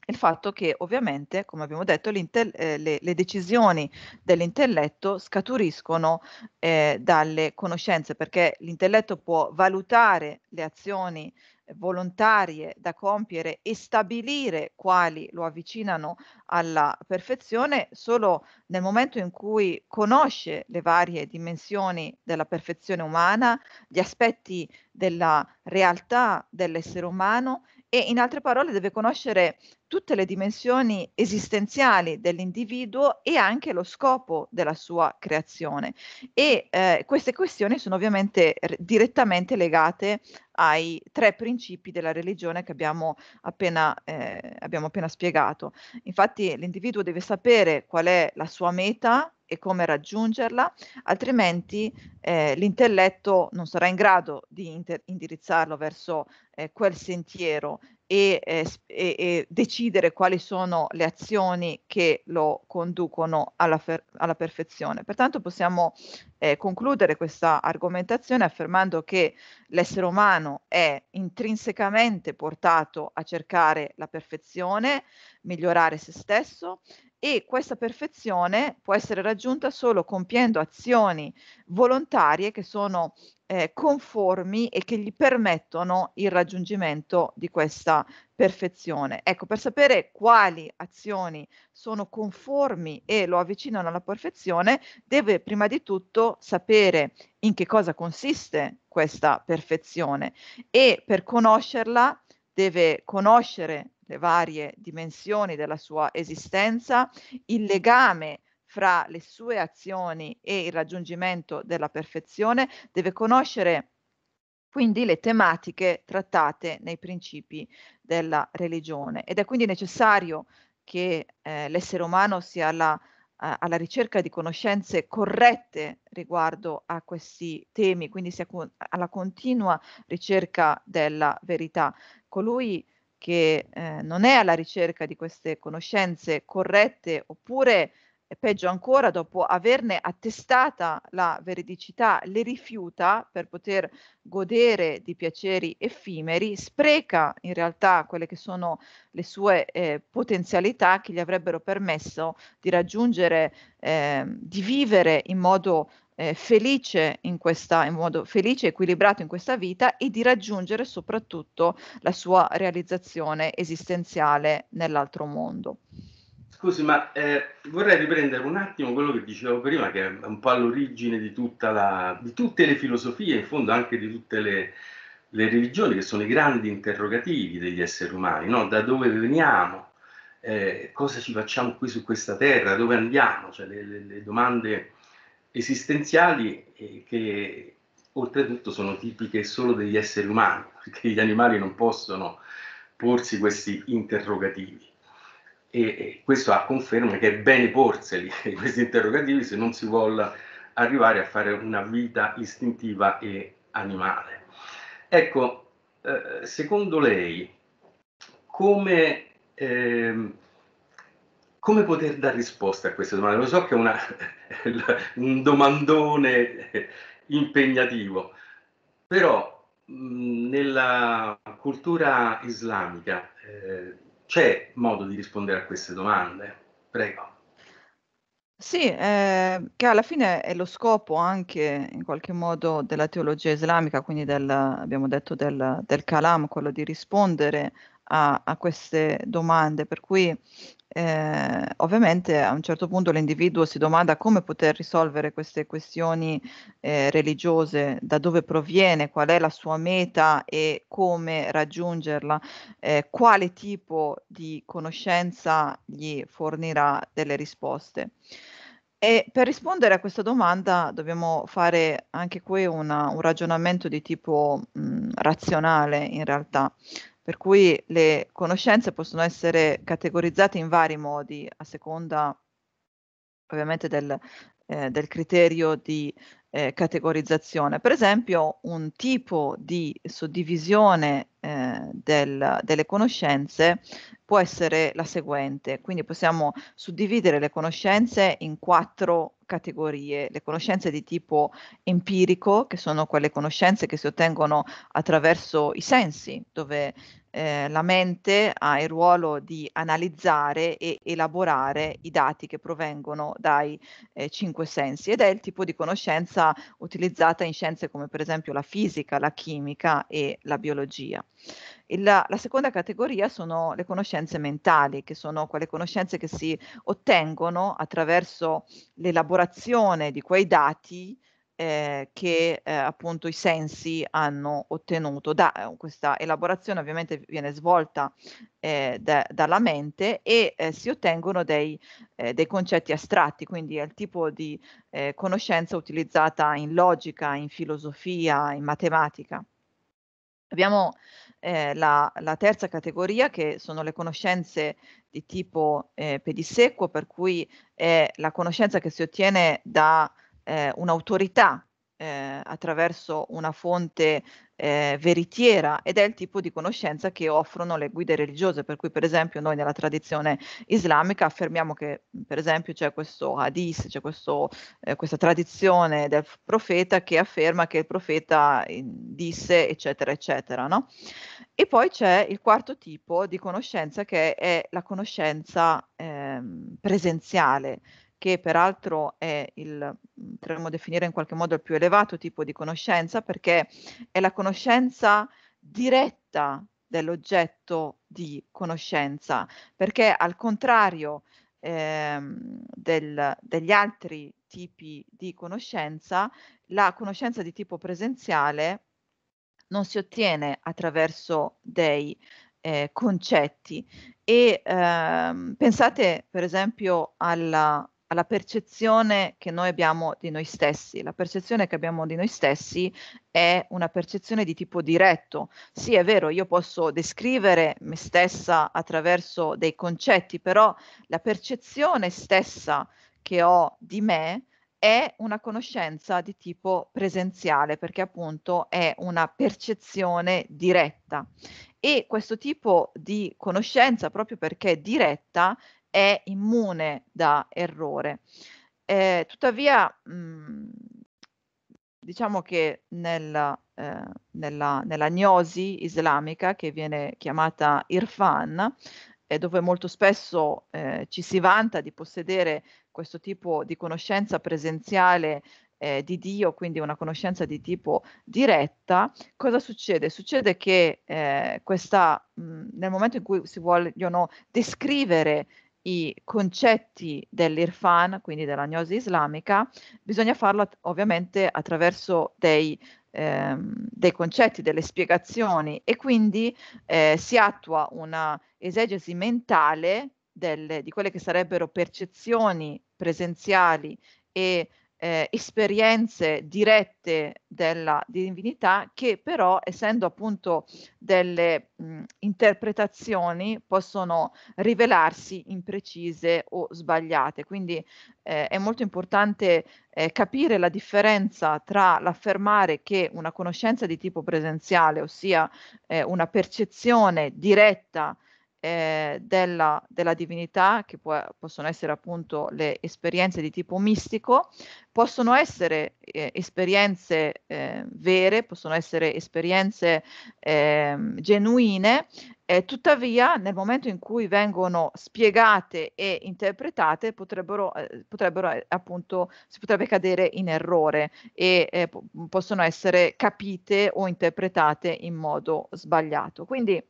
il fatto che ovviamente, come abbiamo detto, eh, le, le, decisioni dell'intelletto scaturiscono eh, dalle conoscenze, perché l'intelletto può valutare le azioni volontarie da compiere e stabilire quali lo avvicinano alla perfezione solo nel momento in cui conosce le varie dimensioni della perfezione umana, gli aspetti della realtà dell'essere umano e in altre parole deve conoscere tutte le dimensioni esistenziali dell'individuo e anche lo scopo della sua creazione. E eh, queste questioni sono ovviamente r- direttamente legate ai tre principi della religione che abbiamo appena, eh, abbiamo appena spiegato. Infatti l'individuo deve sapere qual è la sua meta, e come raggiungerla, altrimenti eh, l'intelletto non sarà in grado di inter- indirizzarlo verso eh, quel sentiero e, eh, e, e, decidere quali sono le azioni che lo conducono alla, fer- alla perfezione. Pertanto possiamo eh, concludere questa argomentazione affermando che l'essere umano è intrinsecamente portato a cercare la perfezione, migliorare se stesso e questa perfezione può essere raggiunta solo compiendo azioni volontarie che sono eh, conformi e che gli permettono il raggiungimento di questa perfezione. Ecco, per sapere quali azioni sono conformi e lo avvicinano alla perfezione, deve prima di tutto sapere in che cosa consiste questa perfezione e per conoscerla deve conoscere le varie dimensioni della sua esistenza, il legame fra le sue azioni e il raggiungimento della perfezione, deve conoscere quindi le tematiche trattate nei principi della religione. Ed è quindi necessario che eh, l'essere umano sia alla, eh, alla, ricerca di conoscenze corrette riguardo a questi temi, quindi sia con, alla continua ricerca della verità. Colui che eh, non è alla ricerca di queste conoscenze corrette oppure peggio ancora dopo averne attestata la veridicità le rifiuta per poter godere di piaceri effimeri spreca in realtà quelle che sono le sue eh, potenzialità che gli avrebbero permesso di raggiungere eh, di vivere in modo eh, felice in questa, in modo felice e equilibrato in questa vita e di raggiungere soprattutto la sua realizzazione esistenziale nell'altro mondo. Scusi, ma eh, vorrei riprendere un attimo quello che dicevo prima, che è un po' all'origine di, la, di tutte le filosofie, in fondo anche di tutte le, le, religioni, che sono i grandi interrogativi degli esseri umani, no? da dove veniamo, eh, cosa ci facciamo qui su questa terra, dove andiamo, cioè le, le, le domande esistenziali che oltretutto sono tipiche solo degli esseri umani, perché gli animali non possono porsi questi interrogativi. E questo ha conferma che è bene porseli questi interrogativi se non si vuole arrivare a fare una vita istintiva e animale. Ecco, eh, secondo lei, come eh, come poter dare risposte a queste domande? Lo so che è una, un domandone impegnativo, però nella cultura islamica eh, c'è modo di rispondere a queste domande? Prego. Sì, eh, che alla fine è lo scopo anche in qualche modo della teologia islamica, quindi del, abbiamo detto del, del kalam, quello di rispondere a, a queste domande, per cui eh, ovviamente a un certo punto l'individuo si domanda come poter risolvere queste questioni eh, religiose, da dove proviene, qual è la sua meta e come raggiungerla, eh, quale tipo di conoscenza gli fornirà delle risposte. E per rispondere a questa domanda dobbiamo fare anche qui una, un ragionamento di tipo mh, mm, razionale in realtà, per cui le conoscenze possono essere categorizzate in vari modi a seconda ovviamente del, eh, del criterio di eh, categorizzazione. Per esempio un tipo di suddivisione eh, del, delle conoscenze può essere la seguente, quindi possiamo suddividere le conoscenze in quattro categorie, le conoscenze di tipo empirico, che sono quelle conoscenze che si ottengono attraverso i sensi, dove eh, la mente ha il ruolo di analizzare e elaborare i dati che provengono dai eh, cinque sensi ed è il tipo di conoscenza utilizzata in scienze come per esempio la fisica, la chimica e la biologia. La, la, seconda categoria sono le conoscenze mentali, che sono quelle conoscenze che si ottengono attraverso l'elaborazione di quei dati eh, che eh, appunto i sensi hanno ottenuto. Da, eh, questa elaborazione ovviamente viene svolta eh, da, dalla mente e eh, si ottengono dei, dei, concetti astratti, quindi è il tipo di conoscenza utilizzata in logica, in filosofia, in matematica. Abbiamo eh, la, la, terza categoria che sono le conoscenze di tipo eh, pedissequo, per cui è la conoscenza che si ottiene da eh, un'autorità eh, attraverso una fonte eh, veritiera ed è il tipo di conoscenza che offrono le guide religiose, per cui per esempio noi nella tradizione islamica affermiamo che mhmm, per esempio c'è questo hadith, c'è questo, eh, questa tradizione del profeta che afferma che il profeta disse eccetera eccetera. No? E poi c'è il quarto tipo di conoscenza che è la conoscenza eh, presenziale che peraltro è il, mhmm, potremmo definire in qualche modo il più elevato tipo di conoscenza, perché è la conoscenza diretta dell'oggetto di conoscenza, perché al contrario eh, del, degli altri tipi di conoscenza, la conoscenza di tipo presenziale non si ottiene attraverso dei eh, concetti. E ehm, pensate per esempio alla alla percezione che noi abbiamo di noi stessi. La percezione che abbiamo di noi stessi è una percezione di tipo diretto. Sì, è vero, io posso descrivere me stessa attraverso dei concetti, però la percezione stessa che ho di me è una conoscenza di tipo presenziale, perché appunto è una percezione diretta. E questo tipo di conoscenza, proprio perché è diretta, è immune da errore. Eh, tuttavia, mh, mhmm, diciamo che nella, eh, nella, nella gnosi islamica, che viene chiamata irfan, eh, dove molto spesso eh, ci si vanta di possedere questo tipo di conoscenza presenziale eh, di Dio, quindi una conoscenza di tipo diretta, cosa succede? Succede che eh, questa, mh, mhmm, nel momento in cui si vogliono descrivere i concetti dell'Irfan, quindi della gnosi islamica, bisogna farlo ovviamente attraverso dei, ehm, dei, concetti, delle spiegazioni e quindi eh, si attua una esegesi mentale delle, di quelle che sarebbero percezioni presenziali e eh, esperienze dirette della divinità che però essendo appunto delle mh, mm, interpretazioni possono rivelarsi imprecise o sbagliate. Quindi eh, è molto importante eh, capire la differenza tra l'affermare che una conoscenza di tipo presenziale, ossia eh, una percezione diretta eh, della, della, divinità, che può, possono essere appunto le esperienze di tipo mistico, possono essere eh, esperienze eh, vere, possono essere esperienze ehm, genuine, tuttavia nel momento in cui vengono spiegate e interpretate potrebbero, eh, potrebbero eh, appunto, si potrebbe cadere in errore e eh, possono essere capite o interpretate in modo sbagliato. Quindi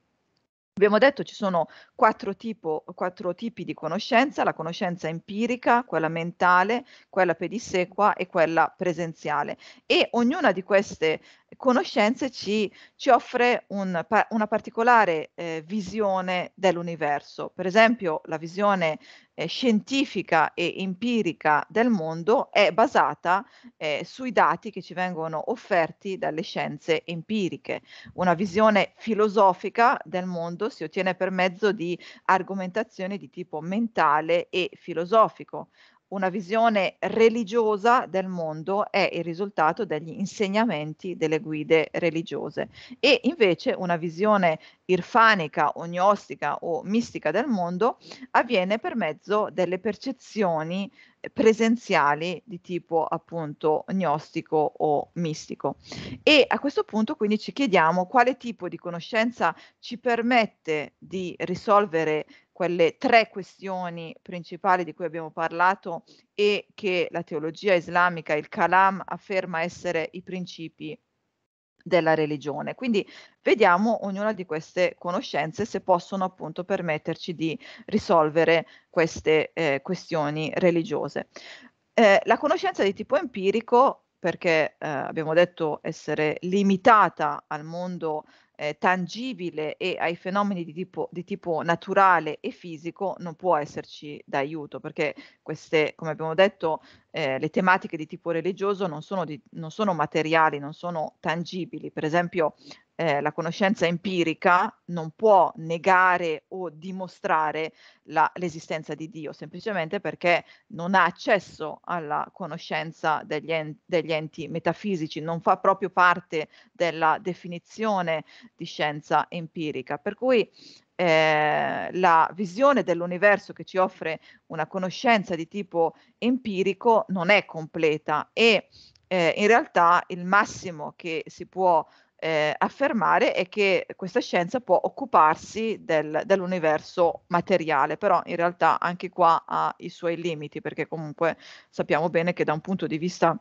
Abbiamo detto ci sono quattro, tipo, quattro, tipi di conoscenza, la conoscenza empirica, quella mentale, quella pedissequa e quella presenziale e ognuna di queste conoscenze ci, ci offre un, una particolare eh, visione dell'universo, per esempio la visione eh, scientifica e empirica del mondo è basata eh, sui dati che ci vengono offerti dalle scienze empiriche. Una visione filosofica del mondo si ottiene per mezzo di argomentazioni di tipo mentale e filosofico una visione religiosa del mondo è il risultato degli insegnamenti delle guide religiose e invece una visione irfanica o gnostica o mistica del mondo avviene per mezzo delle percezioni eh, presenziali di tipo appunto gnostico o mistico. E a questo punto quindi ci chiediamo quale tipo di conoscenza ci permette di risolvere quelle tre questioni principali di cui abbiamo parlato e che la teologia islamica, il Kalam, afferma essere i principi della religione. Quindi vediamo ognuna di queste conoscenze se possono appunto permetterci di risolvere queste eh, questioni religiose. Eh, la conoscenza di tipo empirico, perché eh, abbiamo detto essere limitata al mondo eh, tangibile e ai fenomeni di tipo, di tipo, naturale e fisico non può esserci d'aiuto, perché queste, come abbiamo detto, eh, le tematiche di tipo religioso non sono, di, non sono materiali, non sono tangibili. Per esempio, eh, la conoscenza empirica non può negare o dimostrare la, l'esistenza di Dio, semplicemente perché non ha accesso alla conoscenza degli, en- degli enti metafisici, non fa proprio parte della definizione di scienza empirica. Per cui eh, la visione dell'universo che ci offre una conoscenza di tipo empirico non è completa e eh, in realtà il massimo che si può eh, affermare è che questa scienza può occuparsi del, dell'universo materiale, però in realtà anche qua ha i suoi limiti, perché comunque sappiamo bene che da un punto di vista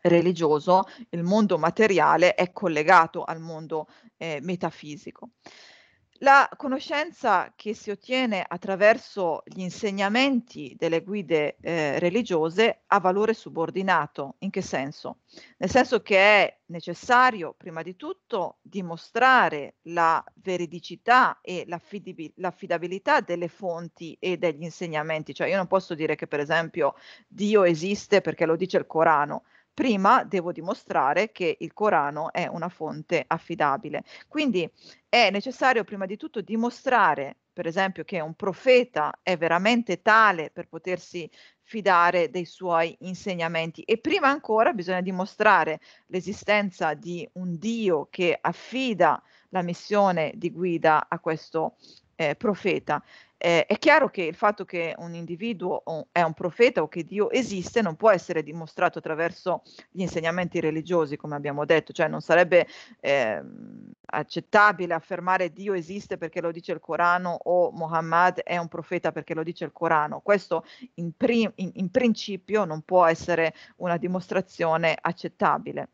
religioso il mondo materiale è collegato al mondo eh, metafisico. La conoscenza che si ottiene attraverso gli insegnamenti delle guide eh, religiose ha valore subordinato. In che senso? Nel senso che è necessario, prima di tutto, dimostrare la veridicità e l'affidabilità delle fonti e degli insegnamenti. Cioè io non posso dire che, per esempio, Dio esiste perché lo dice il Corano, prima devo dimostrare che il Corano è una fonte affidabile. Quindi è necessario prima di tutto dimostrare, per esempio, che un profeta è veramente tale per potersi fidare dei suoi insegnamenti e prima ancora bisogna dimostrare l'esistenza di un Dio che affida la missione di guida a questo eh, profeta. Eh, è chiaro che il fatto che un individuo è un profeta o che Dio esiste non può essere dimostrato attraverso gli insegnamenti religiosi, come abbiamo detto, cioè non sarebbe eh, accettabile affermare Dio esiste perché lo dice il Corano o Muhammad è un profeta perché lo dice il Corano. Questo in, prim- in, in principio non può essere una dimostrazione accettabile.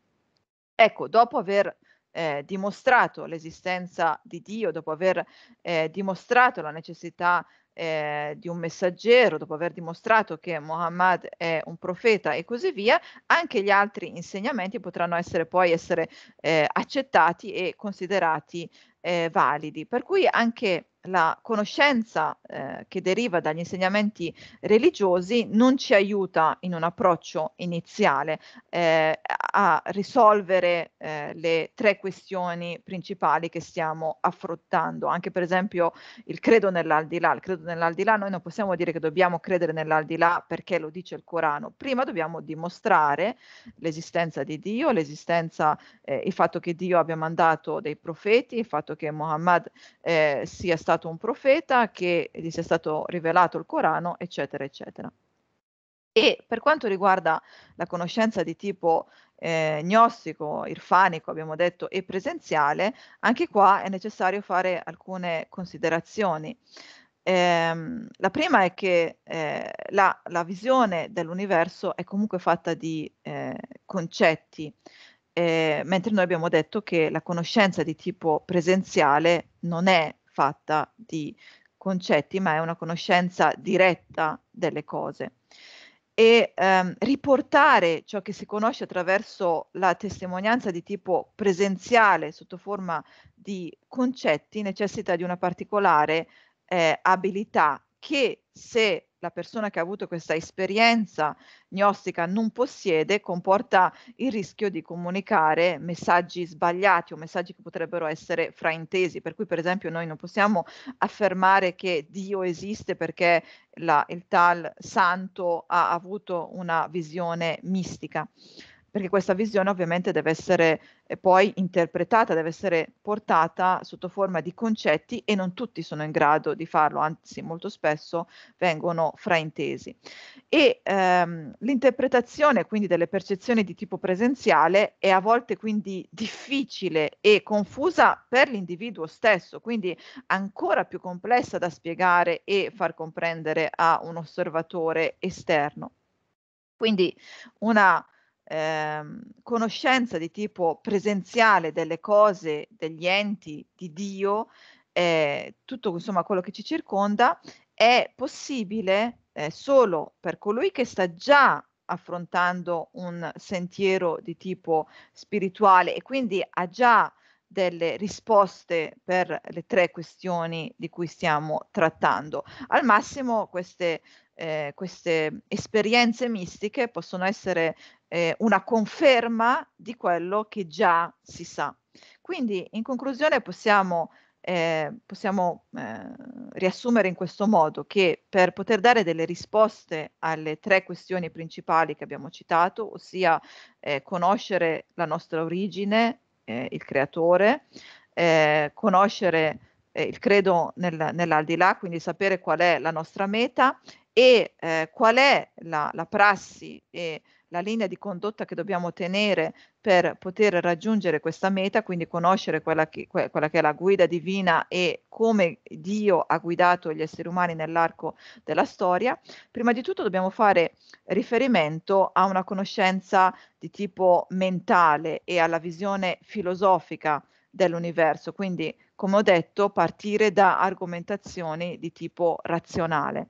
Ecco, dopo aver eh, dimostrato l'esistenza di Dio, dopo aver eh, dimostrato la necessità eh, di un messaggero, dopo aver dimostrato che Muhammad è un profeta e così via, anche gli altri insegnamenti potranno essere poi essere, eh, accettati e considerati eh, validi. Per cui anche la conoscenza eh, che deriva dagli insegnamenti religiosi non ci aiuta in un approccio iniziale eh, a risolvere eh, le tre questioni principali che stiamo affrontando. Anche per esempio il credo nell'aldilà. Il credo nell'aldilà noi non possiamo dire che dobbiamo credere nell'aldilà perché lo dice il Corano. Prima dobbiamo dimostrare l'esistenza di Dio, l'esistenza, eh, il fatto che Dio abbia mandato dei profeti, il fatto che Muhammad eh, sia stato stato un profeta, che gli sia stato rivelato il Corano, eccetera, eccetera. E per quanto riguarda la conoscenza di tipo eh, gnostico, irfanico, abbiamo detto, e presenziale, anche qua è necessario fare alcune considerazioni. Eh, la prima è che eh, la, la, visione dell'universo è comunque fatta di eh, concetti, eh, mentre noi abbiamo detto che la conoscenza di tipo presenziale non è fatta di concetti, ma è una conoscenza diretta delle cose. E ehm, riportare ciò che si conosce attraverso la testimonianza di tipo presenziale sotto forma di concetti necessita di una particolare eh, abilità che se la persona che ha avuto questa esperienza gnostica non possiede, comporta il rischio di comunicare messaggi sbagliati o messaggi che potrebbero essere fraintesi. Per cui, per esempio, noi non possiamo affermare che Dio esiste perché la, il tal santo ha avuto una visione mistica perché questa visione ovviamente deve essere eh, poi interpretata, deve essere portata sotto forma di concetti e non tutti sono in grado di farlo, anzi molto spesso vengono fraintesi. E ehm, l'interpretazione quindi delle percezioni di tipo presenziale è a volte quindi difficile e confusa per l'individuo stesso, quindi ancora più complessa da spiegare e far comprendere a un osservatore esterno. Quindi una Ehm, conoscenza di tipo presenziale delle cose, degli enti, di Dio, eh, tutto insomma quello che ci circonda, è possibile eh, solo per colui che sta già affrontando un sentiero di tipo spirituale e quindi ha già delle risposte per le tre questioni di cui stiamo trattando. Al massimo queste, eh, queste esperienze mistiche possono essere eh, una conferma di quello che già si sa. Quindi in conclusione possiamo, eh, possiamo eh, riassumere in questo modo che per poter dare delle risposte alle tre questioni principali che abbiamo citato, ossia eh, conoscere la nostra origine, eh, il creatore, eh, conoscere il credo nel, nell'aldilà, quindi sapere qual è la nostra meta e eh, qual è la, la prassi e la linea di condotta che dobbiamo tenere per poter raggiungere questa meta, quindi conoscere quella che, quella che, è la guida divina e come Dio ha guidato gli esseri umani nell'arco della storia, prima di tutto dobbiamo fare riferimento a una conoscenza di tipo mentale e alla visione filosofica dell'universo, quindi come ho detto partire da argomentazioni di tipo razionale.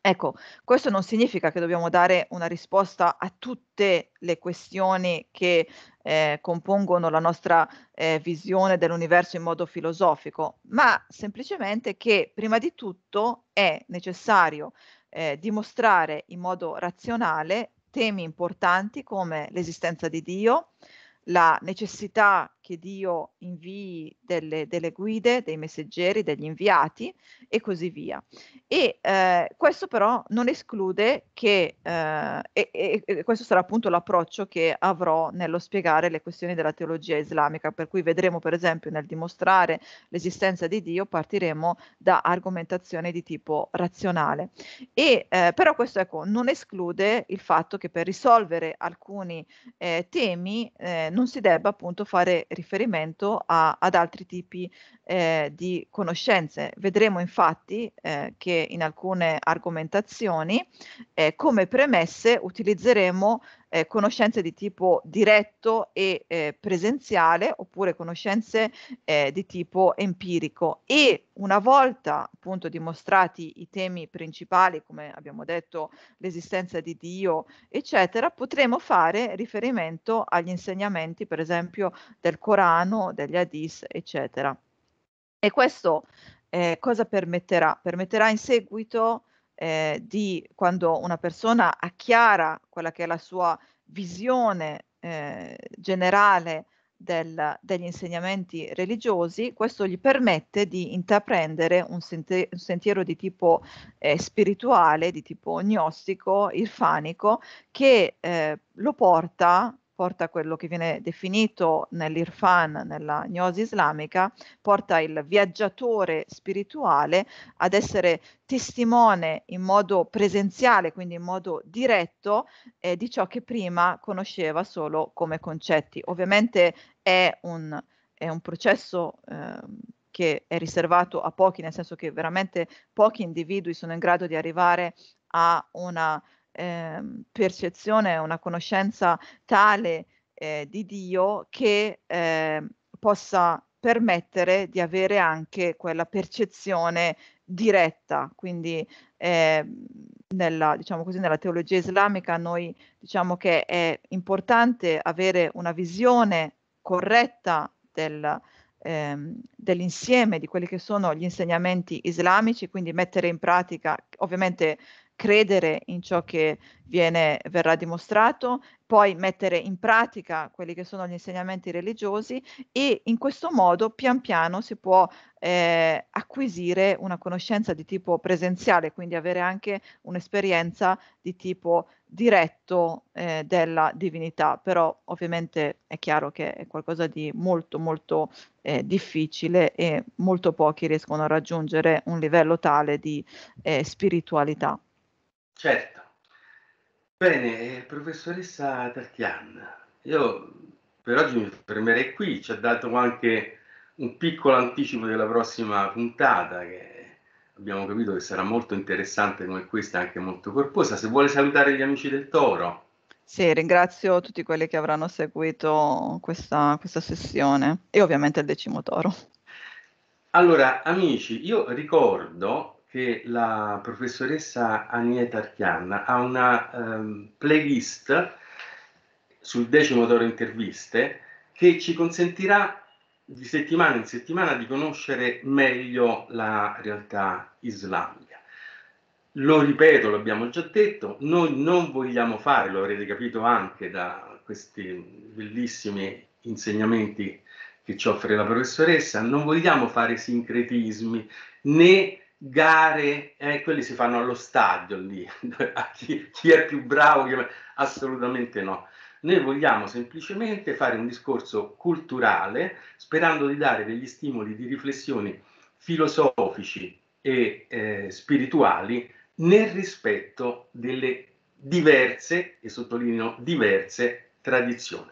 Ecco, questo non significa che dobbiamo dare una risposta a tutte le questioni che eh, compongono la nostra eh, visione dell'universo in modo filosofico, ma semplicemente che prima di tutto è necessario eh, dimostrare in modo razionale temi importanti come l'esistenza di Dio, la necessità che Dio invii delle, delle, guide, dei messaggeri, degli inviati e così via. E eh, questo però non esclude che, eh, e, e, questo sarà appunto l'approccio che avrò nello spiegare le questioni della teologia islamica, per cui vedremo per esempio nel dimostrare l'esistenza di Dio partiremo da argomentazioni di tipo razionale. E, eh, però questo ecco, non esclude il fatto che per risolvere alcuni eh, temi eh, non si debba appunto fare riferimento a, ad altri tipi eh, di conoscenze. Vedremo infatti eh, che in alcune argomentazioni eh, come premesse utilizzeremo eh, conoscenze di tipo diretto e eh, presenziale oppure conoscenze eh, di tipo empirico e una volta appunto dimostrati i temi principali come abbiamo detto l'esistenza di Dio eccetera potremo fare riferimento agli insegnamenti per esempio del Corano, degli Hadith eccetera. E questo eh, cosa permetterà? Permetterà in seguito eh, di quando una persona acchiara quella che è la sua visione eh, generale del, degli insegnamenti religiosi, questo gli permette di intraprendere un, sente, un sentiero di tipo eh, spirituale, di tipo gnostico, irfanico, che eh, lo porta porta quello che viene definito nell'Irfan, nella gnosi islamica, porta il viaggiatore spirituale ad essere testimone in modo presenziale, quindi in modo diretto, eh, di ciò che prima conosceva solo come concetti. Ovviamente è un, è un processo eh, che è riservato a pochi, nel senso che veramente pochi individui sono in grado di arrivare a una Ehm, percezione, una conoscenza tale eh, di Dio che eh, possa permettere di avere anche quella percezione diretta, quindi eh, nella, diciamo così, nella, teologia islamica noi diciamo che è importante avere una visione corretta del, ehm, dell'insieme di quelli che sono gli insegnamenti islamici, quindi mettere in pratica ovviamente credere in ciò che viene, verrà dimostrato, poi mettere in pratica quelli che sono gli insegnamenti religiosi e in questo modo pian piano si può eh, acquisire una conoscenza di tipo presenziale, quindi avere anche un'esperienza di tipo diretto eh, della divinità, però ovviamente è chiaro che è qualcosa di molto molto eh, difficile e molto pochi riescono a raggiungere un livello tale di eh, spiritualità. Certo. Bene, eh, professoressa Tatian, io per oggi mi fermerei qui, ci ha dato anche un piccolo anticipo della prossima puntata che abbiamo capito che sarà molto interessante come questa, anche molto corposa. Se vuole salutare gli amici del Toro. Sì, ringrazio tutti quelli che avranno seguito questa, questa sessione e ovviamente il decimo Toro. Allora, amici, io ricordo che la professoressa Anieta Archianna ha una um, playlist sul decimo d'oro interviste che ci consentirà di settimana in settimana di conoscere meglio la realtà islamica. Lo ripeto, l'abbiamo già detto, noi non vogliamo fare, lo avrete capito anche da questi bellissimi insegnamenti che ci offre la professoressa, non vogliamo fare sincretismi né gare, eh, quelli si fanno allo stadio lì, chi, chi, è più bravo, chi... assolutamente no. Noi vogliamo semplicemente fare un discorso culturale sperando di dare degli stimoli di riflessioni filosofici e eh, spirituali nel rispetto delle diverse, e sottolineo diverse, tradizioni.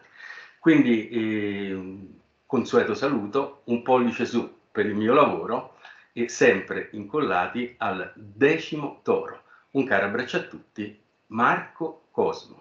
Quindi, eh, consueto saluto, un pollice su per il mio lavoro e sempre incollati al decimo toro. Un caro abbraccio a tutti, Marco Cosmo.